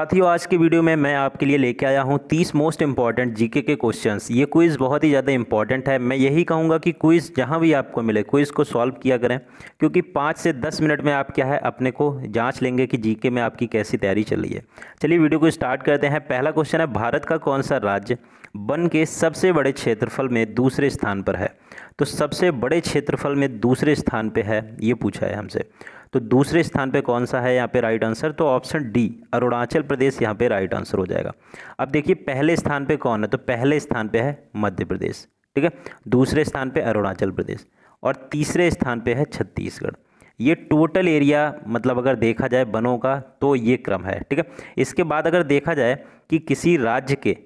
साथियों आज के वीडियो में मैं आपके लिए लेके आया हूँ तीस मोस्ट इंपॉर्टेंट जीके के क्वेश्चंस ये क्विज़ बहुत ही ज़्यादा इंपॉर्टेंट है मैं यही कहूँगा कि क्विज़ जहाँ भी आपको मिले क्विज़ को सॉल्व किया करें क्योंकि पाँच से दस मिनट में आप क्या है अपने को जांच लेंगे कि जीके में आपकी कैसी तैयारी चल रही है चलिए वीडियो को स्टार्ट करते हैं पहला क्वेश्चन है भारत का कौन सा राज्य बन के सबसे बड़े क्षेत्रफल में दूसरे स्थान पर है तो सबसे बड़े क्षेत्रफल में दूसरे स्थान पर है ये पूछा है हमसे तो दूसरे स्थान पे कौन सा है यहाँ पे राइट आंसर तो ऑप्शन डी अरुणाचल प्रदेश यहाँ पे राइट आंसर हो जाएगा अब देखिए पहले स्थान पे कौन है तो पहले स्थान पे है मध्य प्रदेश ठीक है दूसरे स्थान पे अरुणाचल प्रदेश और तीसरे स्थान पे है छत्तीसगढ़ ये टोटल एरिया मतलब अगर देखा जाए बनों का तो ये क्रम है ठीक है इसके बाद अगर देखा जाए कि किसी राज्य के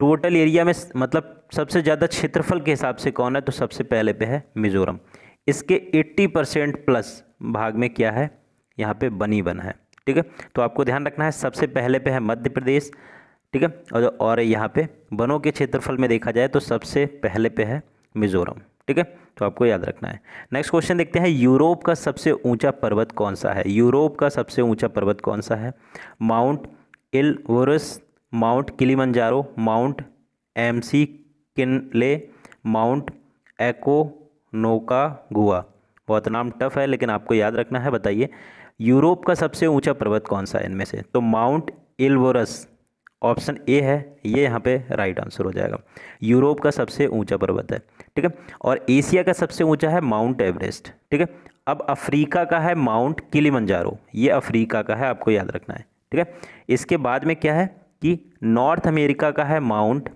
टोटल एरिया में मतलब सबसे ज़्यादा क्षेत्रफल के हिसाब से कौन है तो सबसे पहले पे है मिज़ोरम इसके 80 परसेंट प्लस भाग में क्या है यहाँ पे बनी बन है ठीक है तो आपको ध्यान रखना है सबसे पहले पे है मध्य प्रदेश ठीक है और और यहाँ पे वनों के क्षेत्रफल में देखा जाए तो सबसे पहले पे है मिजोरम ठीक है तो आपको याद रखना है नेक्स्ट क्वेश्चन देखते हैं यूरोप का सबसे ऊंचा पर्वत कौन सा है यूरोप का सबसे ऊंचा पर्वत कौन सा है mount Elbrus mount Kilimanjaro mount McKinley mount Aconcagua बहुत नाम टफ है लेकिन आपको याद रखना है बताइए यूरोप का सबसे ऊंचा पर्वत कौन सा है इनमें से तो माउंट इल्वोरस ऑप्शन ए है ये यहाँ पे राइट आंसर हो जाएगा यूरोप का सबसे ऊंचा पर्वत है ठीक है और एशिया का सबसे ऊंचा है माउंट एवरेस्ट ठीक है अब अफ्रीका का है माउंट किलिमंजारो ये अफ्रीका का है आपको याद रखना है ठीक है इसके बाद में क्या है कि नॉर्थ अमेरिका का है माउंट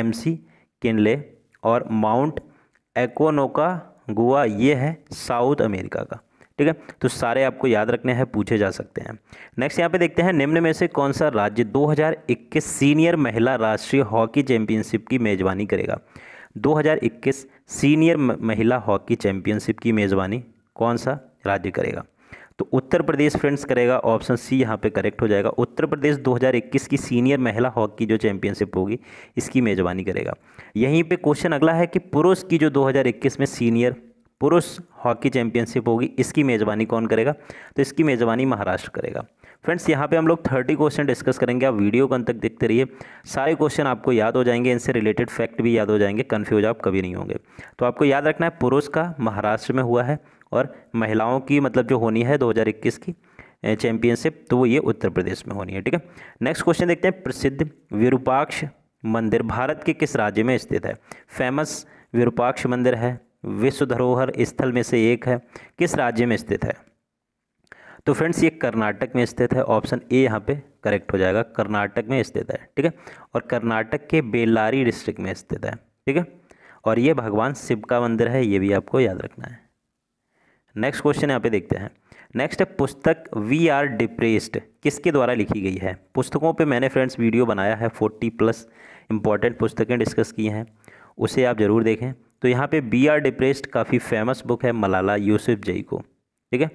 एम सी किनले और माउंट एक्वानोका गोवा ये है साउथ अमेरिका का ठीक है तो सारे आपको याद रखने हैं पूछे जा सकते हैं नेक्स्ट यहाँ पे देखते हैं निम्न में से कौन सा राज्य 2021 सीनियर महिला राष्ट्रीय हॉकी चैंपियनशिप की मेज़बानी करेगा 2021 सीनियर महिला हॉकी चैंपियनशिप की मेज़बानी कौन सा राज्य करेगा तो उत्तर प्रदेश फ्रेंड्स करेगा ऑप्शन सी यहाँ पे करेक्ट हो जाएगा उत्तर प्रदेश 2021 की सीनियर महिला हॉकी जो चैंपियनशिप होगी इसकी मेज़बानी करेगा यहीं पे क्वेश्चन अगला है कि पुरुष की जो 2021 में सीनियर पुरुष हॉकी चैंपियनशिप होगी इसकी मेज़बानी कौन करेगा तो इसकी मेज़बानी महाराष्ट्र करेगा फ्रेंड्स यहाँ पे हम लोग थर्टी क्वेश्चन डिस्कस करेंगे आप वीडियो को तक देखते रहिए सारे क्वेश्चन आपको याद हो जाएंगे इनसे रिलेटेड फैक्ट भी याद हो जाएंगे कन्फ्यूज आप कभी नहीं होंगे तो आपको याद रखना है पुरुष का महाराष्ट्र में हुआ है और महिलाओं की मतलब जो होनी है 2021 की चैंपियनशिप तो वो ये उत्तर प्रदेश में होनी है ठीक है नेक्स्ट क्वेश्चन देखते हैं प्रसिद्ध विरूपाक्ष मंदिर भारत के किस राज्य में स्थित है फेमस विरूपाक्ष मंदिर है विश्व धरोहर स्थल में से एक है किस राज्य में स्थित है तो फ्रेंड्स ये कर्नाटक में स्थित है ऑप्शन ए यहाँ पे करेक्ट हो जाएगा कर्नाटक में स्थित है ठीक है और कर्नाटक के बेलारी डिस्ट्रिक्ट में स्थित है ठीक है और ये भगवान शिव का मंदिर है ये भी आपको याद रखना है नेक्स्ट क्वेश्चन यहाँ पे देखते हैं नेक्स्ट है पुस्तक वी आर डिप्रेस्ड किसके द्वारा लिखी गई है पुस्तकों पे मैंने फ्रेंड्स वीडियो बनाया है फोर्टी प्लस इंपॉर्टेंट पुस्तकें डिस्कस की हैं उसे आप ज़रूर देखें तो यहाँ पे वी आर डिप्रेस्ड काफ़ी फेमस बुक है मलाला यूसुफ जई को ठीक है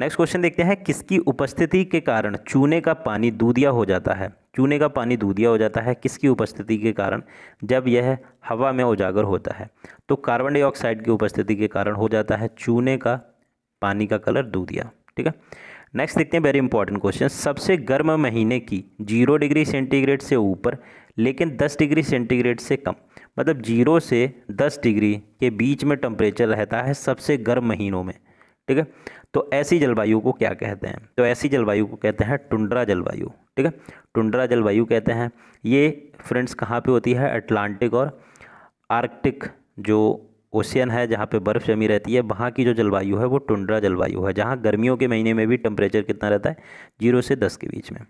नेक्स्ट क्वेश्चन देखते हैं किसकी उपस्थिति के कारण चूने का पानी दूधिया हो जाता है चूने का पानी दूधिया हो जाता है किसकी उपस्थिति के कारण जब यह हवा में उजागर होता है तो कार्बन डाइऑक्साइड की उपस्थिति के कारण हो जाता है चूने का पानी का कलर दूधिया ठीक है नेक्स्ट देखते हैं वेरी इंपॉर्टेंट क्वेश्चन सबसे गर्म महीने की जीरो डिग्री सेंटीग्रेड से ऊपर लेकिन दस डिग्री सेंटीग्रेड से कम मतलब जीरो से दस डिग्री के बीच में टम्परेचर रहता है सबसे गर्म महीनों में ठीक है तो ऐसी जलवायु को क्या कहते हैं तो ऐसी जलवायु को कहते हैं टुंड्रा जलवायु ठीक है टुंड्रा जलवायु कहते हैं ये फ्रेंड्स कहाँ पे होती है अटलांटिक और आर्कटिक जो ओशियन है जहाँ पे बर्फ़ जमी रहती है वहाँ की जो जलवायु है वो टुंड्रा जलवायु है जहाँ गर्मियों के महीने में भी टेम्परेचर कितना रहता है जीरो से दस के बीच में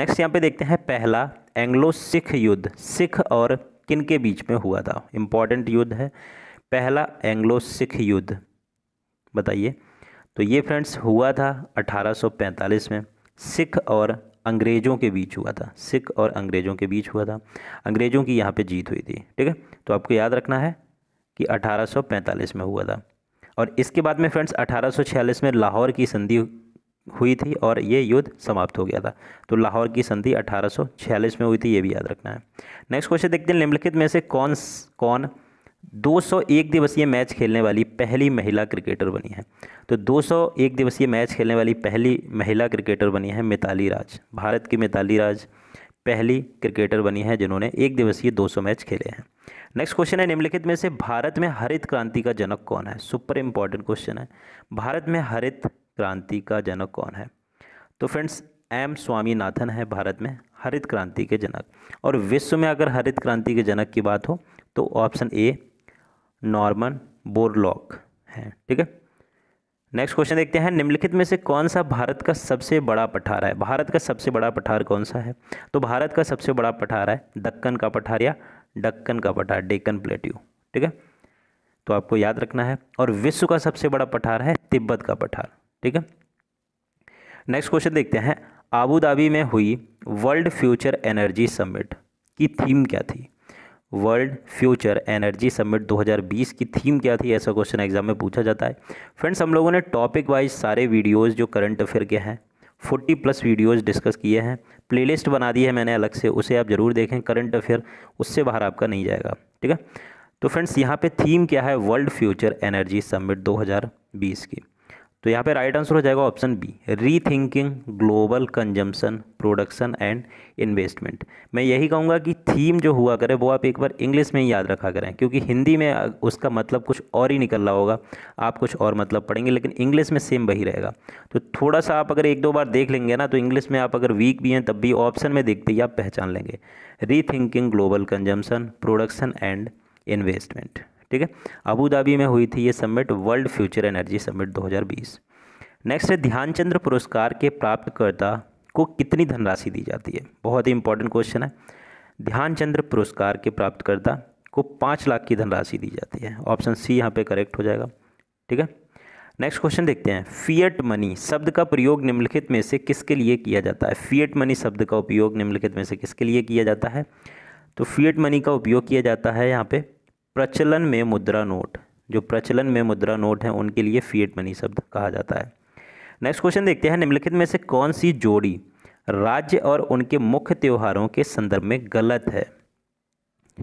नेक्स्ट यहाँ पर देखते हैं पहला एंग्लो सिख युद्ध सिख और किन के बीच में हुआ था इम्पॉर्टेंट युद्ध है पहला एंग्लो सिख युद्ध बताइए तो ये फ्रेंड्स हुआ था 1845 में सिख और अंग्रेज़ों के बीच हुआ था सिख और अंग्रेज़ों के बीच हुआ था अंग्रेज़ों की यहाँ पे जीत हुई थी ठीक है तो आपको याद रखना है कि 1845 में हुआ था और इसके बाद में फ्रेंड्स 1846 में लाहौर की संधि हुई थी और ये युद्ध समाप्त हो गया था तो लाहौर की संधि 1846 में हुई थी ये भी याद रखना है नेक्स्ट क्वेश्चन देखते हैं निम्नलिखित में से कौन कौन 201 दिवसीय मैच खेलने वाली पहली महिला क्रिकेटर बनी है तो 201 दिवसीय मैच खेलने वाली पहली महिला क्रिकेटर बनी है मिताली राज भारत की मिताली राज पहली क्रिकेटर बनी है जिन्होंने एक दिवसीय 200 मैच खेले हैं नेक्स्ट क्वेश्चन है निम्नलिखित में से भारत में हरित क्रांति का जनक कौन है सुपर इम्पॉर्टेंट क्वेश्चन है भारत में हरित क्रांति का जनक कौन है तो फ्रेंड्स एम स्वामीनाथन है भारत में हरित क्रांति के जनक और विश्व में अगर हरित क्रांति के जनक की बात हो तो ऑप्शन ए नॉर्मन बोरलॉक है ठीक है नेक्स्ट क्वेश्चन देखते हैं निम्नलिखित में से कौन सा भारत का सबसे बड़ा पठार है भारत का सबसे बड़ा पठार कौन सा है तो भारत का सबसे बड़ा पठार है दक्कन का पठार या डक्कन का पठार डेक्कन प्लेट्यू ठीक है तो आपको याद रखना है और विश्व का सबसे बड़ा पठार है तिब्बत का पठार ठीक है नेक्स्ट क्वेश्चन देखते हैं आबू धाबी में हुई वर्ल्ड फ्यूचर एनर्जी समिट की थीम क्या थी वर्ल्ड फ्यूचर एनर्जी समिट 2020 की थीम क्या थी ऐसा क्वेश्चन एग्जाम में पूछा जाता है फ्रेंड्स हम लोगों ने टॉपिक वाइज सारे वीडियोज़ जो करंट अफेयर के हैं 40 प्लस वीडियोस डिस्कस किए हैं प्लेलिस्ट बना दी है मैंने अलग से उसे आप ज़रूर देखें करंट अफेयर उससे बाहर आपका नहीं जाएगा ठीक है तो फ्रेंड्स यहाँ पर थीम क्या है वर्ल्ड फ्यूचर एनर्जी समिट दो की तो यहाँ पे राइट आंसर हो जाएगा option B rethinking global consumption production and investment मैं यही कहूँगा कि थीम जो हुआ करे वो आप एक बार इंग्लिश में ही याद रखा करें क्योंकि हिंदी में उसका मतलब कुछ और ही निकल रहा होगा आप कुछ और मतलब पढ़ेंगे लेकिन इंग्लिश में सेम वही रहेगा तो थोड़ा सा आप अगर एक दो बार देख लेंगे ना तो इंग्लिश में आप अगर वीक भी हैं तब भी ऑप्शन में देखते ही आप पहचान लेंगे rethinking global consumption production and investment ठीक है अबू धाबी में हुई थी ये summit world future energy summit 2020 next है ध्यानचंद्र पुरस्कार के प्राप्तकर्ता को कितनी धनराशि दी जाती है बहुत ही इंपॉर्टेंट क्वेश्चन है ध्यानचंद्र पुरस्कार के प्राप्तकर्ता को पाँच लाख की धनराशि दी जाती है ऑप्शन सी यहाँ पे करेक्ट हो जाएगा ठीक है नेक्स्ट क्वेश्चन देखते हैं फीएट मनी शब्द का प्रयोग निम्नलिखित में से किसके लिए किया जाता है फीएट मनी शब्द का उपयोग निम्नलिखित में से किसके लिए किया जाता है तो फीएट मनी का उपयोग किया जाता है यहाँ पे प्रचलन में मुद्रा नोट जो प्रचलन में मुद्रा नोट हैं उनके लिए फिएट मनी शब्द कहा जाता है नेक्स्ट क्वेश्चन देखते हैं निम्नलिखित में से कौन सी जोड़ी राज्य और उनके मुख्य त्योहारों के संदर्भ में गलत है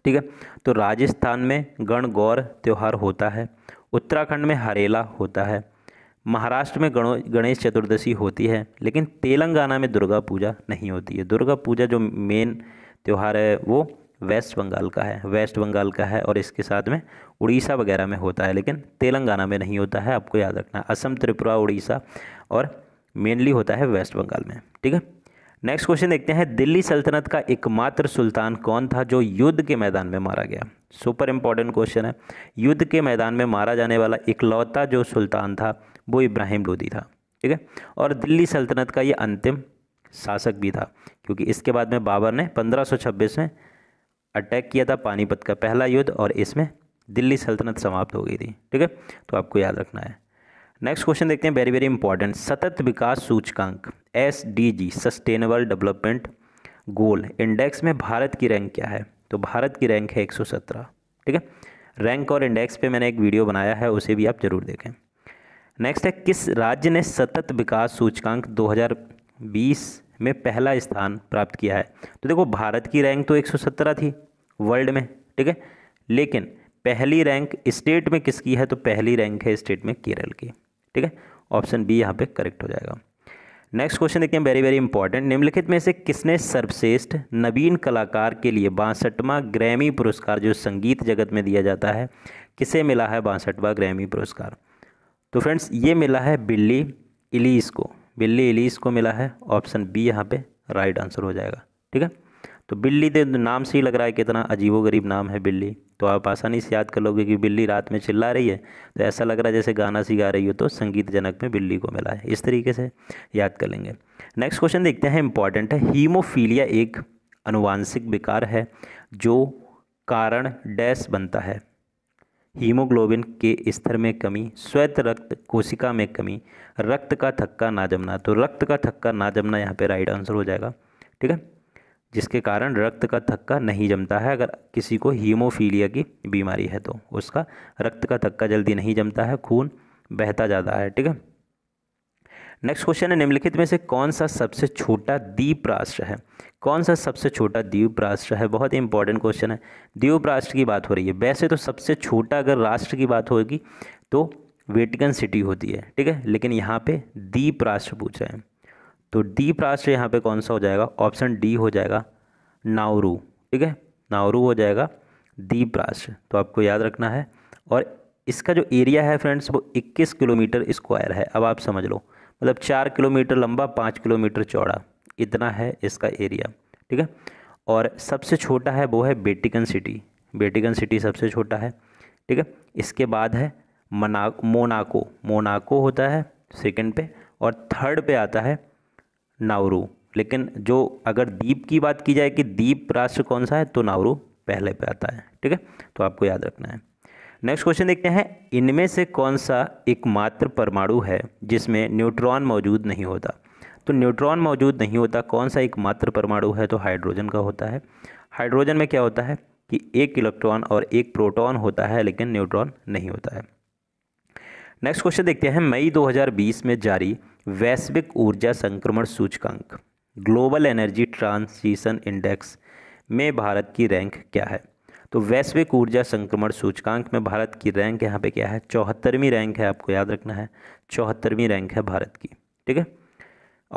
ठीक है तो राजस्थान में गणगौर त्यौहार होता है उत्तराखंड में हरेला होता है महाराष्ट्र में गणो गणेश चतुर्दशी होती है लेकिन तेलंगाना में दुर्गा पूजा नहीं होती है दुर्गा पूजा जो मेन त्यौहार है वो वेस्ट बंगाल का है वेस्ट बंगाल का है और इसके साथ में उड़ीसा वगैरह में होता है लेकिन तेलंगाना में नहीं होता है आपको याद रखना असम त्रिपुरा उड़ीसा और मेनली होता है वेस्ट बंगाल में ठीक है नेक्स्ट क्वेश्चन देखते हैं दिल्ली सल्तनत का एकमात्र सुल्तान कौन था जो युद्ध के मैदान में मारा गया सुपर इम्पॉर्टेंट क्वेश्चन है युद्ध के मैदान में मारा जाने वाला इकलौता जो सुल्तान था वो इब्राहिम लोदी था ठीक है और दिल्ली सल्तनत का ये अंतिम शासक भी था क्योंकि इसके बाद में बाबर ने पंद्रह में अटैक किया था पानीपत का पहला युद्ध और इसमें दिल्ली सल्तनत समाप्त हो गई थी ठीक है तो आपको याद रखना है नेक्स्ट क्वेश्चन देखते हैं वेरी वेरी इंपॉर्टेंट सतत विकास सूचकांक S D G sustainable development goal index में भारत की रैंक क्या है तो भारत की रैंक है 117 ठीक है रैंक और इंडेक्स पे मैंने एक वीडियो बनाया है उसे भी आप जरूर देखें नेक्स्ट है किस राज्य ने सतत विकास सूचकांक 2020 में पहला स्थान प्राप्त किया है तो देखो भारत की रैंक तो 117 थी वर्ल्ड में ठीक है लेकिन पहली रैंक स्टेट में किसकी है तो पहली रैंक है स्टेट में केरल की ठीक है ऑप्शन बी यहाँ पे करेक्ट हो जाएगा नेक्स्ट क्वेश्चन देखिए वेरी वेरी इंपॉर्टेंट निम्नलिखित में से किसने सर्वश्रेष्ठ नवीन कलाकार के लिए बासठवा ग्रैमी पुरस्कार जो संगीत जगत में दिया जाता है किसे मिला है बासठवा ग्रैमी पुरस्कार तो फ्रेंड्स ये मिला है बिल्ली इलीस को बिल्ली इलीस को मिला है ऑप्शन बी यहाँ पे राइट आंसर हो जाएगा ठीक है तो बिल्ली दे नाम से ही लग रहा है कितना अजीबोगरीब नाम है बिल्ली तो आप आसानी से याद कर लोगे कि बिल्ली रात में चिल्ला रही है तो ऐसा लग रहा है जैसे गाना सी गा रही हो तो संगीत जनक में बिल्ली को मिला है इस तरीके से याद कर लेंगे नेक्स्ट क्वेश्चन देखते हैं इंपॉर्टेंट है हीमोफीलिया एक अनुवांशिक विकार है जो कारण डैश बनता है हीमोग्लोबिन के स्तर में कमी श्वेत रक्त कोशिका में कमी रक्त का थक्का ना जमना तो रक्त का थक्का ना जमना यहाँ पे राइट आंसर हो जाएगा ठीक है जिसके कारण रक्त का थक्का नहीं जमता है अगर किसी को हीमोफीलिया की बीमारी है तो उसका रक्त का थक्का जल्दी नहीं जमता है खून बहता ज़्यादा है ठीक है नेक्स्ट क्वेश्चन है निम्नलिखित में से कौन सा सबसे छोटा द्वीप राष्ट्र है कौन सा सबसे छोटा द्वीप राष्ट्र है बहुत ही इंपॉर्टेंट क्वेश्चन है द्वीप राष्ट्र की बात हो रही है वैसे तो सबसे छोटा अगर राष्ट्र की बात होगी तो वेटिकन सिटी होती है ठीक है लेकिन यहाँ पे द्वीप राष्ट्र पूछ रहे हैं तो द्वीप राष्ट्र यहाँ पे कौन सा हो जाएगा ऑप्शन डी हो जाएगा नाउरू ठीक है नाउरू हो जाएगा द्वीप राष्ट्र तो आपको याद रखना है और इसका जो एरिया है फ्रेंड्स वो 21 किलोमीटर स्क्वायर है अब आप समझ लो मतलब चार किलोमीटर लंबा पाँच किलोमीटर चौड़ा इतना है इसका एरिया ठीक है और सबसे छोटा है वो है बेटिकन सिटी बेटिकन सिटी सबसे छोटा है ठीक है इसके बाद है मना मोनाको मोनाको होता है सेकंड पे और थर्ड पे आता है नाउरू लेकिन जो अगर द्वीप की बात की जाए कि द्वीप राष्ट्र कौन सा है तो नाउरू पहले पे आता है ठीक है तो आपको याद रखना है नेक्स्ट क्वेश्चन देखते हैं इनमें से कौन सा एकमात्र परमाणु है जिसमें न्यूट्रॉन मौजूद नहीं होता तो न्यूट्रॉन मौजूद नहीं होता कौन सा एकमात्र परमाणु है तो हाइड्रोजन का होता है हाइड्रोजन में क्या होता है कि एक इलेक्ट्रॉन और एक प्रोटॉन होता है लेकिन न्यूट्रॉन नहीं होता है नेक्स्ट क्वेश्चन देखते हैं मई 2020 में जारी वैश्विक ऊर्जा संक्रमण सूचकांक ग्लोबल एनर्जी ट्रांसिशन इंडेक्स में भारत की रैंक क्या है तो वैश्विक ऊर्जा संक्रमण सूचकांक में भारत की रैंक यहाँ पे क्या है चौहत्तरवीं रैंक है आपको याद रखना है चौहत्तरवीं रैंक है भारत की ठीक है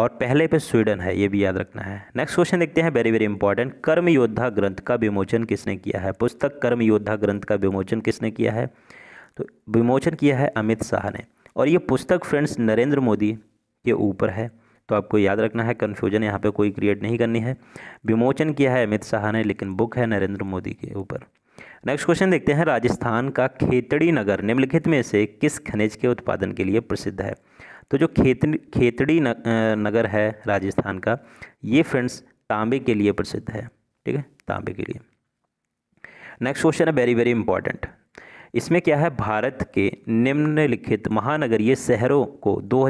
और पहले पे स्वीडन है ये भी याद रखना है नेक्स्ट क्वेश्चन देखते हैं वेरी वेरी इंपॉर्टेंट कर्म योद्धा ग्रंथ का विमोचन किसने किया है पुस्तक कर्म योद्धा ग्रंथ का विमोचन किसने किया है तो विमोचन किया है अमित शाह ने और ये पुस्तक फ्रेंड्स नरेंद्र मोदी के ऊपर है तो आपको याद रखना है कन्फ्यूजन यहाँ पे कोई क्रिएट नहीं करनी है विमोचन किया है अमित शाह ने लेकिन बुक है नरेंद्र मोदी के ऊपर नेक्स्ट क्वेश्चन देखते हैं राजस्थान का खेतड़ी नगर निम्नलिखित में से किस खनिज के उत्पादन के लिए प्रसिद्ध है तो जो खेत खेतड़ी नगर है राजस्थान का ये फ्रेंड्स तांबे के लिए प्रसिद्ध है ठीक है तांबे के लिए नेक्स्ट क्वेश्चन है वेरी वेरी इंपॉर्टेंट इसमें क्या है भारत के निम्नलिखित महानगरीय शहरों को दो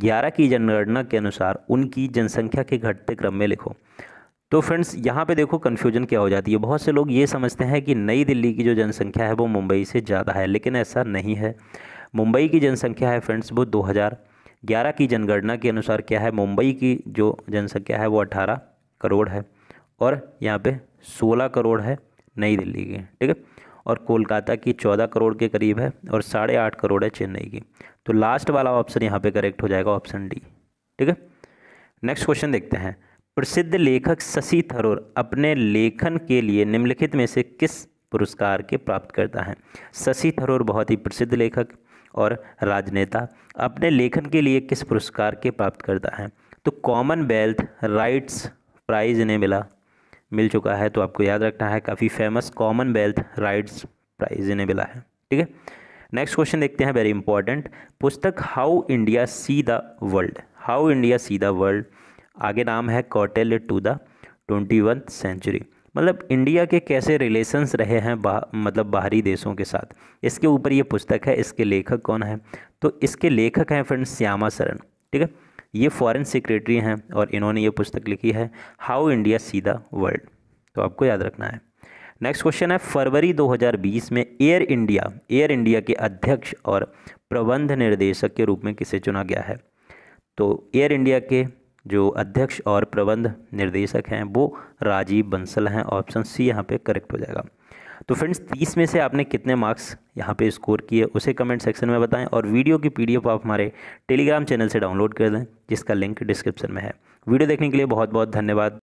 ग्यारह की जनगणना के अनुसार उनकी जनसंख्या के घटते क्रम में लिखो तो फ्रेंड्स यहाँ पे देखो कन्फ्यूजन क्या हो जाती है बहुत से लोग ये समझते हैं कि नई दिल्ली की जो जनसंख्या है वो मुंबई से ज़्यादा है लेकिन ऐसा नहीं है मुंबई की जनसंख्या है फ्रेंड्स वो 2011 की जनगणना के अनुसार क्या है मुंबई की जो जनसंख्या है वो अठारह करोड़ है और यहाँ पे सोलह करोड़ है नई दिल्ली की ठीक है और कोलकाता की चौदह करोड़ के करीब है और साढ़े आठ करोड़ है चेन्नई की तो लास्ट वाला ऑप्शन यहाँ पे करेक्ट हो जाएगा ऑप्शन डी ठीक है नेक्स्ट क्वेश्चन देखते हैं प्रसिद्ध लेखक शशि थरूर अपने लेखन के लिए निम्नलिखित में से किस पुरस्कार के प्राप्त करता है शशि थरूर बहुत ही प्रसिद्ध लेखक और राजनेता अपने लेखन के लिए किस पुरस्कार के प्राप्त करता है तो कॉमनवेल्थ राइट्स प्राइज इन्हें मिला मिल चुका है तो आपको याद रखना है काफ़ी फेमस कॉमनवेल्थ राइट्स प्राइज इन्हें मिला है ठीक है नेक्स्ट क्वेश्चन देखते हैं वेरी इंपॉर्टेंट पुस्तक how India see the world how India see the world आगे नाम है Kautilya to the twenty one century मतलब इंडिया के कैसे रिलेशंस रहे हैं बा, मतलब बाहरी देशों के साथ इसके ऊपर ये पुस्तक है इसके लेखक कौन है तो इसके लेखक हैं फ्रेंड श्यामा शरण ठीक है ये फॉरेन सेक्रेटरी हैं और इन्होंने ये पुस्तक लिखी है how India see the world तो आपको याद रखना है नेक्स्ट क्वेश्चन है फरवरी 2020 में एयर इंडिया एयर इंडिया के अध्यक्ष और प्रबंध निर्देशक के रूप में किसे चुना गया है तो एयर इंडिया के जो अध्यक्ष और प्रबंध निर्देशक हैं वो राजीव बंसल हैं ऑप्शन सी यहाँ पे करेक्ट हो जाएगा तो फ्रेंड्स तीस में से आपने कितने मार्क्स यहाँ पे स्कोर किए उसे कमेंट सेक्शन में बताएं और वीडियो की पीडीएफ आप हमारे टेलीग्राम चैनल से डाउनलोड कर दें जिसका लिंक डिस्क्रिप्शन में है वीडियो देखने के लिए बहुत बहुत धन्यवाद